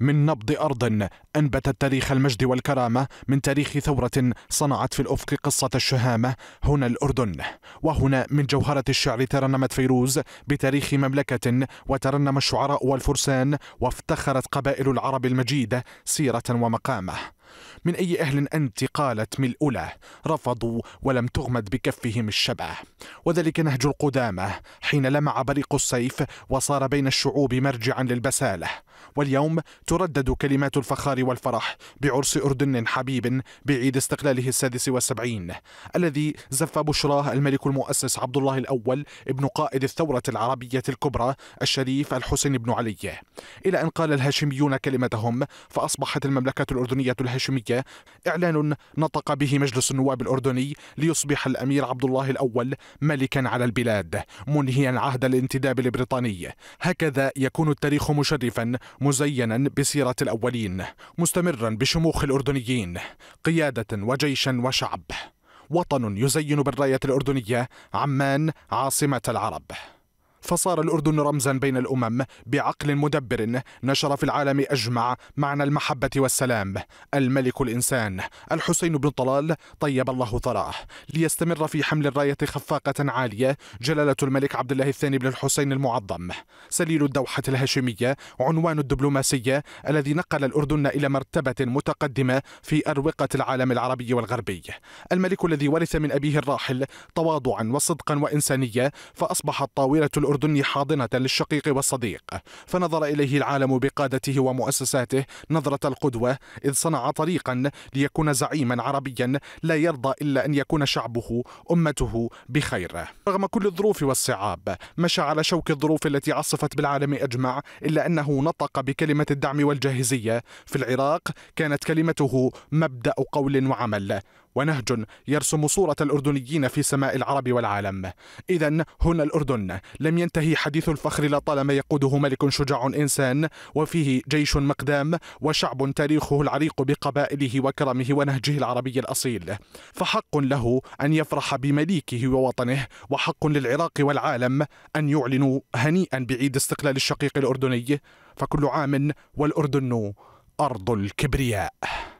من نبض أرض أنبتت تاريخ المجد والكرامة من تاريخ ثورة صنعت في الأفق قصة الشهامة هنا الأردن وهنا من جوهرة الشعر ترنمت فيروز بتاريخ مملكة وترنم الشعراء والفرسان وافتخرت قبائل العرب المجيدة سيرة ومقامة من أي أهل أنت قالت من الأولى رفضوا ولم تغمد بكفهم الشبع وذلك نهج القدامى حين لمع بريق السيف وصار بين الشعوب مرجعا للبسالة واليوم تردد كلمات الفخار والفرح بعرس أردن حبيب بعيد استقلاله السادس والسبعين الذي زف بشراه الملك المؤسس عبد الله الأول ابن قائد الثورة العربية الكبرى الشريف الحسين بن علي إلى أن قال الهاشميون كلمتهم فأصبحت المملكة الأردنية الهاشمية إعلان نطق به مجلس النواب الأردني ليصبح الأمير عبد الله الأول ملكا على البلاد منهيا عهد الانتداب البريطاني هكذا يكون التاريخ مشرفا مزينا بسيرة الأولين مستمرا بشموخ الأردنيين قيادة وجيشا وشعب وطن يزين بالراية الأردنية عمان عاصمة العرب فصار الأردن رمزا بين الأمم بعقل مدبر نشر في العالم أجمع معنى المحبة والسلام الملك الإنسان الحسين بن طلال طيب الله ثراه ليستمر في حمل الراية خفاقة عالية جلالة الملك عبد الله الثاني بن الحسين المعظم سليل الدوحة الهاشمية عنوان الدبلوماسية الذي نقل الأردن إلى مرتبة متقدمة في أروقة العالم العربي والغربي الملك الذي ورث من أبيه الراحل تواضعا وصدقا وإنسانية فأصبحت طاولة الأردن حاضنة للشقيق والصديق فنظر إليه العالم بقادته ومؤسساته نظرة القدوة إذ صنع طريقا ليكون زعيما عربيا لا يرضى إلا أن يكون شعبه أمته بخير رغم كل الظروف والصعاب مشى على شوك الظروف التي عصفت بالعالم أجمع إلا أنه نطق بكلمة الدعم والجاهزية في العراق كانت كلمته مبدأ قول وعمل ونهج يرسم صورة الأردنيين في سماء العرب والعالم إذا هنا الأردن لم ينتهي حديث الفخر لطالما يقوده ملك شجاع إنسان وفيه جيش مقدام وشعب تاريخه العريق بقبائله وكرمه ونهجه العربي الأصيل فحق له أن يفرح بمليكه ووطنه وحق للعراق والعالم أن يعلنوا هنيئا بعيد استقلال الشقيق الأردني فكل عام والأردن أرض الكبرياء